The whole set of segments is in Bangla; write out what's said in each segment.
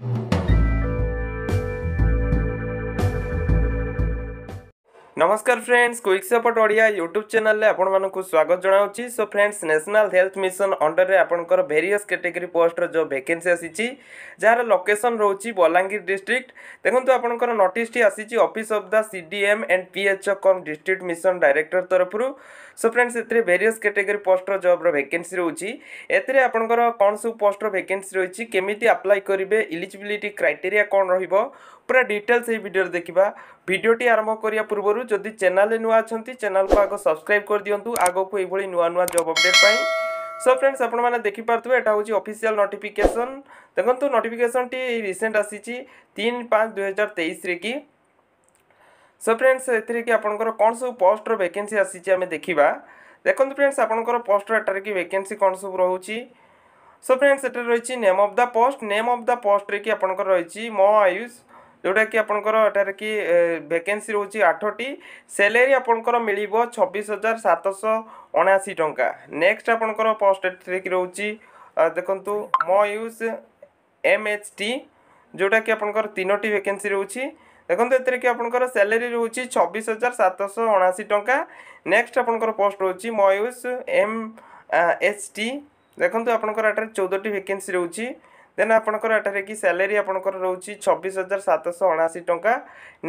you নমস্কার friends quick support Odia YouTube ଚ୍ୟାନେଲ୍ରେ ଆପଣମାନଙ୍କୁ ସ୍ୱାଗତ ଜଣାଉଛି so friends national health mission ଅଣ୍ଡରରେ ଆପଣଙ୍କର ଭେରିୟସ୍ କାଟେଗୋରୀ ପୋଷ୍ଟର ଯେଉଁ ଭେକେନ୍ସି ଆସିଛି ଯାହାର ଲୋକେସନ୍ ରହୁଛି ବଲାଙ୍ଗୀର ଡିଷ୍ଟ୍ରିକ୍ଟ ଦେଖନ୍ତୁ ଆପଣଙ୍କର ନୋଟିସ୍ଟି ଆସିଛି office of the C D M and P H O cum district mission director ତରଫରୁ ସୋ ଫ୍ରେଣ୍ଡସ୍ ଏଥିରେ ଭେରିୟସ୍ କାଟେଗୋରୀ ପୋଷ୍ଟର ଜବ୍ର ଭେକେନ୍ସି ରହୁଛି ଏଥିରେ ଆପଣଙ୍କର କ'ଣ ସବୁ ପୋଷ୍ଟର ଭେକେନ୍ସି ରହିଛି କେମିତି ଆପ୍ଲାଏ କରିବେ ଇଲିଜିବିଲିଟି କ୍ରାଇଟେରିଆ କ'ଣ ରହିବ ପୁରା ଡିଟେଲ୍ସ ଏହି ଭିଡ଼ିଓରେ ଦେଖିବା ଭିଡ଼ିଓଟି ଆରମ୍ଭ କରିବା ପୂର୍ବରୁ যদি ଚ୍ୟାନେଲ୍ରେ ନୂଆ ଅଛନ୍ତି ଚ୍ୟାନେଲ୍କୁ ଆଗ ସବସ୍କ୍ରାଇବ୍ କରିଦିଅନ୍ତୁ ଆଗକୁ ଏଇଭଳି ନୂଆ ନୂଆ ଜବ୍ ଅପଡ଼େଟ୍ ପାଇଁ সো ফ্রেন্ডস আপনার দেখিপারে এটা হচ্ছে অফিসিয়াল নোটিফিকেসন দেখুন নোটিফিকেসনটি রিসেন্ট আসিছি তিন পাঁচ দুই হাজার তেইশে কি সো ফ্রেন্ডস এতে কি আপনার কোণ সব পোস্টর ভ্যাকেন্সি আসিছে আমি দেখা দেখুন ফ্রেন্ডস আপনার পোস্টর এটার কি ভ্যাকেন্সি কোণ সব রয়েছে সো ফ্রেন্ডস এটা রয়েছে name of the post name of the পোস্টরে কি আপনার রয়েছে মো আয়ুষ ଯେଉଁଟାକି ଆପଣଙ୍କର ଏଠାରେ କି ଭେକେନ୍ସି ରହୁଛି ଆଠଟି ସେଲେରୀ ଆପଣଙ୍କର ମିଳିବ ଛବିଶ ହଜାର ସାତଶହ ଅଣାଅଶୀ ଟଙ୍କା ନେକ୍ସଟ ଆପଣଙ୍କର ପୋଷ୍ଟ ଏଥିରେ ରହୁଛି ଦେଖନ୍ତୁ ମୋ ୟୁଜ୍ ଏମ୍ ଏଚ୍ ଟି ଯେଉଁଟାକି ଆପଣଙ୍କର ତିନୋଟି ଭେକେନ୍ସି ରହୁଛି ଦେଖନ୍ତୁ ଏଥିରେ କି ଆପଣଙ୍କର ସାଲେରୀ ରହୁଛି ଛବିଶ ହଜାର ସାତଶହ ଅଣାଅଶୀ ଟଙ୍କା ନେକ୍ସଟ ଆପଣଙ୍କର ପୋଷ୍ଟ ରହୁଛି ମୟୁସ୍ ଏମ୍ ଏଚ୍ ଟି ଦେଖନ୍ତୁ ଆପଣଙ୍କର ଏଠାରେ ଚଉଦଟି ଭେକେନ୍ସି ରହୁଛି ଦେନ୍ ଆପଣଙ୍କର ଏଠାରେ କି ସାଲେରୀ ଆପଣଙ୍କର ରହୁଛି ଛବିଶ ହଜାର ସାତଶହ ଅଣାଅଶୀ ଟଙ୍କା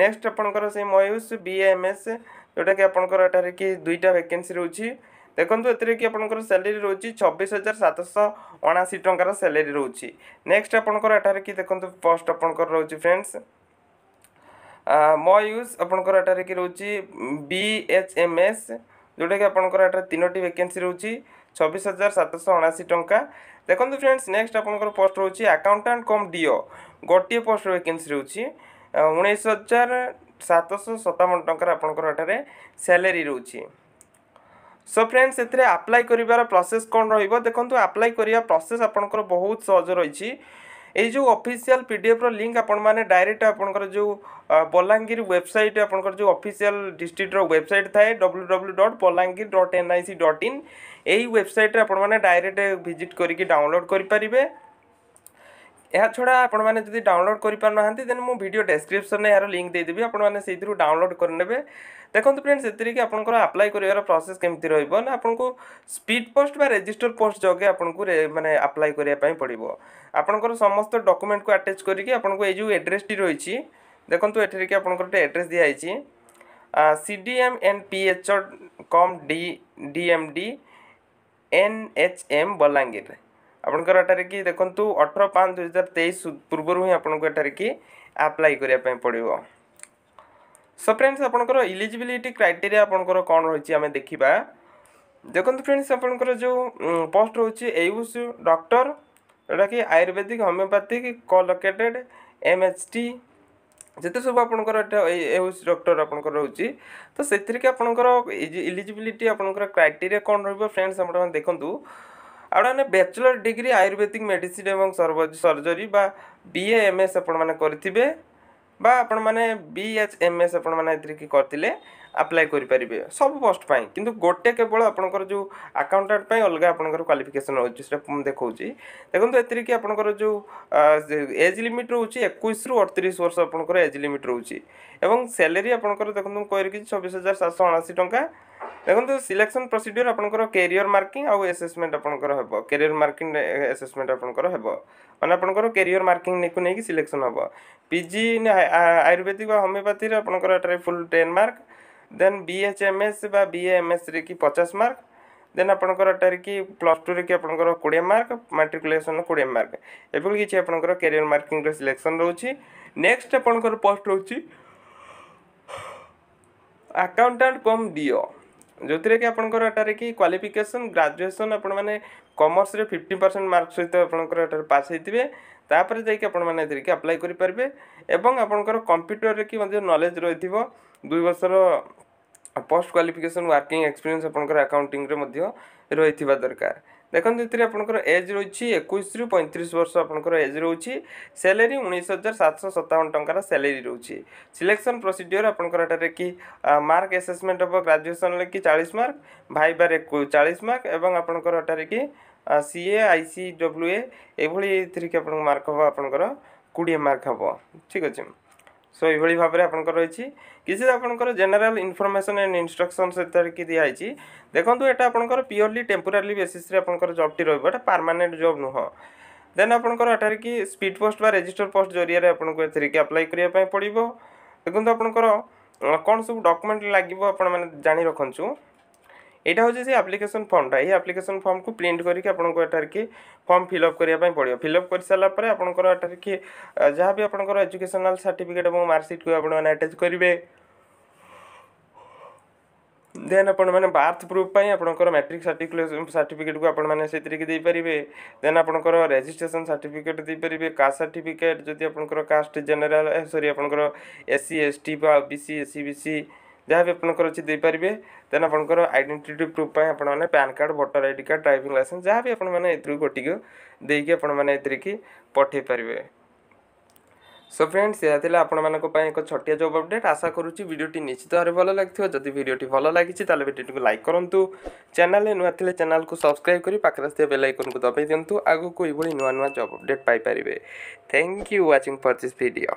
ନେକ୍ସଟ ଆପଣଙ୍କର ସେଇ ମୟୁଷ ବି ଏମ୍ ଏସ୍ ଯେଉଁଟାକି ଆପଣଙ୍କର ଏଠାରେ କି ଦୁଇଟା ଭେକେନ୍ସି ରହୁଛି ଦେଖନ୍ତୁ ଏଥିରେ କି ଆପଣଙ୍କର ସାଲେରୀ ରହୁଛି ଛବିଶ ହଜାର ସାତଶହ ଅଣାଅଶୀ ଟଙ୍କାର ସାଲେରୀ ରହୁଛି ନେକ୍ସଟ ଆପଣଙ୍କର ଏଠାରେ କି ଦେଖନ୍ତୁ ପୋଷ୍ଟ ଆପଣଙ୍କର ରହୁଛି ଫ୍ରେଣ୍ଡସ୍ ମୋ ୟୁଜ୍ ଆପଣଙ୍କର ଏଠାରେ କି ରହୁଛି ବି ଏଚ୍ ଏମ୍ ଏସ୍ ଯେଉଁଟାକି ଆପଣଙ୍କର ଏଠାରେ ତିନୋଟି ଭେକେନ୍ସି ରହୁଛି ଛବିଶ ହଜାର ସାତଶହ ଅଣାଅଶୀ ଟଙ୍କା ଦେଖନ୍ତୁ ଫ୍ରେଣ୍ଡସ୍ ନେକ୍ସଟ ଆପଣଙ୍କର ପୋଷ୍ଟ ରହୁଛି ଆକାଉଣ୍ଟାଣ୍ଟ କମ୍ ଡିଓ ଗୋଟିଏ ପୋଷ୍ଟ ଭେକେନ୍ସି ରହୁଛି ଉଣେଇଶ ହଜାର ସାତଶହ ସତାବନ ଟଙ୍କାର ଆପଣଙ୍କର ଏଠାରେ ସ୍ୟାଲେରି ରହୁଛି ସୋ ଫ୍ରେଣ୍ଡସ୍ ଏଥିରେ ଆପ୍ଲାଏ କରିବାର ପ୍ରସେସ୍ କ'ଣ ରହିବ ଦେଖନ୍ତୁ ଆପ୍ଲାଏ କରିବା ପ୍ରସେସ୍ ଆପଣଙ୍କର ବହୁତ ସହଜ ରହିଛି ଏଇ ଯେଉଁ ଅଫିସିଆଲ୍ ପିଡ଼ିଏଫ୍ର ଲିଙ୍କ୍ ଆପଣମାନେ ଡାଇରେକ୍ଟ ଆପଣଙ୍କର ଯେଉଁ ବଲାଙ୍ଗୀର ୱେବସାଇଟ୍ ଆପଣଙ୍କର ଯେଉଁ ଅଫିସିଆଲ୍ ଡିଷ୍ଟ୍ରିକ୍ଟର ୱେବସାଇଟ୍ ଥାଏ W W dot Bolangir dot N I C dot in ଏଇ ୱେବସାଇଟ୍ରେ ଆପଣମାନେ ଡାଇରେକ୍ଟ ଭିଜିଟ୍ କରିକି ଡାଉନଲୋଡ଼୍ କରିପାରିବେ ଏହାଛଡ଼ା ଆପଣମାନେ ଯଦି ଡାଉନଲୋଡ଼୍ କରିପାରୁନାହାନ୍ତି ଦେନ୍ ମୁଁ ଭିଡ଼ିଓ ଡେସ୍କ୍ରିପ୍ସନ୍ରେ ଏହାର ଲିଙ୍କ ଦେଇଦେବି ଆପଣମାନେ ସେଇଥିରୁ ଡାଉନଲୋଡ଼୍ କରିନେବେ ଦେଖନ୍ତୁ ଫ୍ରେଣ୍ଡସ୍ ଏଥିରେକି ଆପଣଙ୍କର ଆପ୍ଲାଏ କରିବାର ପ୍ରୋସେସ୍ କେମିତି ରହିବ ନା ଆପଣଙ୍କୁ ସ୍ପିଡ୍ ପୋଷ୍ଟ ବା ରେଜିଷ୍ଟର ପୋଷ୍ଟ ଯୋଗେ ଆପଣଙ୍କୁ ମାନେ ଆପ୍ଲାଏ କରିବା ପାଇଁ ପଡ଼ିବ ଆପଣଙ୍କର ସମସ୍ତ ଡକୁମେଣ୍ଟକୁ ଆଟାଚ୍ କରିକି ଆପଣଙ୍କୁ ଏଇ ଯେଉଁ ଆଡ୍ରେସ୍ଟି ରହିଛି ଦେଖନ୍ତୁ କି ଆପଣଙ୍କର ଗୋଟେ ଆଡ୍ରେସ୍ ଦିଆହେଇଛି C D M N P H cum D D M D N H M Bolangir ଆପଣଙ୍କର ଏଠାରେ କି ଦେଖନ୍ତୁ ଅଠର ପାଞ୍ଚ ଦୁଇ ହଜାର ତେଇଶ ପୂର୍ବରୁ ହିଁ ଆପଣଙ୍କୁ ଏଠାରେ କି ଆପ୍ଲାଏ କରିବା ପାଇଁ ପଡ଼ିବ ସୋ ଫ୍ରେଣ୍ଡସ୍ ଆପଣଙ୍କର ଇଲିଜିବିଲିଟି କ୍ରାଇଟେରିଆ ଆପଣଙ୍କର କ'ଣ ରହିଛି ଆମେ ଦେଖିବା ଦେଖନ୍ତୁ ଫ୍ରେଣ୍ଡସ୍ ଆପଣଙ୍କର ଯେଉଁ ପୋଷ୍ଟ ରହୁଛି ଏୟୁସ୍ ଡକ୍ଟର ଯେଉଁଟାକି ayurvedic homeopathic collocated M H T ଯେତେ ସବୁ ଆପଣଙ୍କର ଏୟୁସ୍ ଡକ୍ଟର ଆପଣଙ୍କର ରହୁଛି ତ ସେଥିରେ କି ଆପଣଙ୍କର ଇଲିଜିବିଲିଟି ଆପଣଙ୍କର କ୍ରାଇଟେରିଆ କ'ଣ ରହିବ ଫ୍ରେଣ୍ଡସ୍ ଆପଣ ଦେଖନ୍ତୁ ଆଉ ଗୋଟେ ବ୍ୟାଚଲର୍ ଡିଗ୍ରୀ ଆୟୁର୍ବେଦିକ ମେଡ଼ିସିନ୍ ଏବଂ ସର୍ଜରୀ ବା ବି ଏ ଏମ୍ ଏସ୍ ଆପଣମାନେ କରିଥିବେ ବା ଆପଣମାନେ ବି ଏଚ୍ ଏମ୍ ଏସ୍ ଆପଣମାନେ ଏଥିରେ କି କରିଥିଲେ ଆପ୍ଲାଏ କରିପାରିବେ ସବୁ ପୋଷ୍ଟ ପାଇଁ କିନ୍ତୁ ଗୋଟେ କେବଳ ଆପଣଙ୍କର ଯେଉଁ ଆକାଉଣ୍ଟାଣ୍ଟ ପାଇଁ ଅଲଗା ଆପଣଙ୍କର କ୍ୱାଲିଫିକେସନ୍ ରହୁଛି ସେଟା ମୁଁ ଦେଖାଉଛି ଦେଖନ୍ତୁ ଏଥିରେ କି ଆପଣଙ୍କର ଯେଉଁ ଏଜ୍ ଲିମିଟ୍ ରହୁଛି ଏକୋଇଶରୁ ଅଠତିରିଶ ବର୍ଷ ଆପଣଙ୍କର ଏଜ୍ ଲିମିଟ୍ ରହୁଛି ଏବଂ ସାଲେରୀ ଆପଣଙ୍କର ଦେଖନ୍ତୁ ମୁଁ କହିଲି କି ଛବିଶ ହଜାର ସାତଶହ ଅଣାଅଶୀ ଟଙ୍କା দেখুন সিলেকশন প্রোসিডিওর আপনার কেরিয়র মার্কিং আউ এসেসমেন্ট আপনার হব কেরিয়র মার্কিং এসেসমেন্ট আপনার হব মানে আপনার কেরিয়র মার্কিং নেকু নেই সিলেকশন হব পিজি আয়ুর্বেদিক বা হোমিওপ্যাথির আপনার এটার full ten mark then BHMS বা বিএএমএস রে কি পচাশ মার্ক দেন আপনার এটার কি প্লস টু রে কি আপনার কোড়িয়ে মার্ক মাট্রিকুলেসন কোড়িয়ে মার্ক এভাবে কিছু আপনার কেরিয়র মার্কিং সিলেকশন রয়েছে নেক্সট আপনার পোস্ট রয়েছে আকাউন্টাট কম ডিও ଯେଉଁଥିରେ କି ଆପଣଙ୍କର ଏଠାରେ କି କ୍ୱାଲିଫିକେସନ୍ ଗ୍ରାଜୁଏସନ୍ ଆପଣମାନେ କମର୍ସରେ ଫିଫ୍ଟି ପରସେଣ୍ଟ ମାର୍କ ସହିତ ଆପଣଙ୍କର ଏଠାରେ ପାସ୍ ହେଇଥିବେ ତାପରେ ଯାଇକି ଆପଣମାନେ ଏଥିରେ କି ଆପ୍ଲାଏ କରିପାରିବେ ଏବଂ ଆପଣଙ୍କର କମ୍ପ୍ୟୁଟରରେ କି ମଧ୍ୟ ନଲେଜ୍ ରହିଥିବ ଦୁଇ ବର୍ଷର ପୋଷ୍ଟ କ୍ୱାଲିଫିକେସନ୍ ୱାର୍କିଂ ଏକ୍ସପିରିଏନ୍ସ ଆପଣଙ୍କର ଆକାଉଣ୍ଟିଂରେ ମଧ୍ୟ ରହିଥିବା ଦରକାର ଦେଖନ୍ତୁ ଏଥିରେ ଆପଣଙ୍କର ଏଜ୍ ରହୁଛି ଏକୋଇଶରୁ ପଇଁତିରିଶ ବର୍ଷ ଆପଣଙ୍କର ଏଜ୍ ରହୁଛି ସ୍ୟାଲେରି ଉଣେଇଶ ହଜାର ସାତଶହ ସତାବନ ଟଙ୍କାର ସ୍ୟାଲେରି ରହୁଛି ସିଲେକ୍ସନ୍ ପ୍ରୋସିଡ଼ିଓର ଆପଣଙ୍କର ଏଠାରେ କି ମାର୍କ ଆସେସମେଣ୍ଟ ହେବ ଗ୍ରାଜୁଏସନ୍ରେ କି ଚାଳିଶ ମାର୍କ ଭାଇବାରେ ଚାଳିଶ ମାର୍କ ଏବଂ ଆପଣଙ୍କର ଏଠାରେ କି ସିଏ ଆଇ ସି ଡବ୍ଲ୍ୟୁ ଏ ଏଭଳି ଏଥିରେ କି ଆପଣଙ୍କ ମାର୍କ ହେବ ଆପଣଙ୍କର କୋଡ଼ିଏ ମାର୍କ ହେବ ଠିକ୍ ଅଛି সো এইভাবে ভাবে আপনার রয়েছে কিছু আপনার জেনারেল ইনফরমেশন এন্ড ইনস্ট্রকশন সেটার কি দিয়া হয়েছি দেখুন এটা আপনার পিওরলি টেম্পোরারি বেসিসে আপনার জবটি রহব এটা পার্মানেন্ট জব নুহ দেন আপনার এটার কি স্পিড পোস্ট বা রেজিষ্টর পোস্ট জরিয়া আপনার এর কি আপ্লাই করা পড়ব দেখুন আপনার কোণ সব ডকুমেন্ট লাগবে আপনার জাঁ রাখছু यहाँ हूँ से आप्लिकेसन फर्मटा ये आप्लिकेसन फर्म को प्रिंट करके आपके फर्म फिलअप करने पड़ा फिलअप कर सारापर आपकी जहाँ भी आपंकर एजुकेशनाल सार्टिफिकेट और मार्कसीट को आपटाच करेंगे देन आप बार्थ प्रूफ पर आपंकर मैट्रिक सार्टिफिकेट को आपतीपारे देन आपंकर रेजिट्रेसन सार्टिफिकेट देपारे कास्ट सार्टिफिकेट जदि आप जेनेल सरी आपसी S T B C S C B C ଯାହା ବି ଆପଣଙ୍କର ଅଛି ଦେଇପାରିବେ ଦେନ୍ ଆପଣଙ୍କର ଆଇଡେଣ୍ଟିଟି ପ୍ରୁଫ୍ ପାଇଁ ଆପଣମାନେ PAN card voter I D card driving licence ଯାହା ବି ଆପଣମାନେ ଏଥିରୁ ଗୋଟିକୁ ଦେଇକି ଆପଣମାନେ ଏଥିରେକି ପଠାଇ ପାରିବେ ସୋ ଫ୍ରେଣ୍ଡସ୍ ଏହା ଥିଲା ଆପଣମାନଙ୍କ ପାଇଁ ଏକ ଛୋଟିଆ ଜବ୍ ଅପଡ଼େଟ୍ ଆଶା କରୁଛି ଭିଡ଼ିଓଟି ନିଶ୍ଚିତ ଭାବରେ ଭଲ ଲାଗିଥିବ ଯଦି ଭିଡ଼ିଓଟି ଭଲ ଲାଗିଛି ତାହେଲେ ଭିଡ଼ିଓଟିକୁ ଲାଇକ୍ କରନ୍ତୁ ଚ୍ୟାନେଲ୍ରେ ନୂଆ ଥିଲେ ଚ୍ୟାନେଲ୍କୁ ସବସ୍କ୍ରାଇବ୍ କରି ପାଖରେ ଥିବା ବେଲ୍ ଆଇକନ୍କୁ ଦବାଇ ଦିଅନ୍ତୁ ଆଗକୁ ଏଇଭଳି ନୂଆ ନୂଆ ଜବ୍ ଅପଡ଼େଟ୍ ପାଇପାରିବେ thank you watching for this video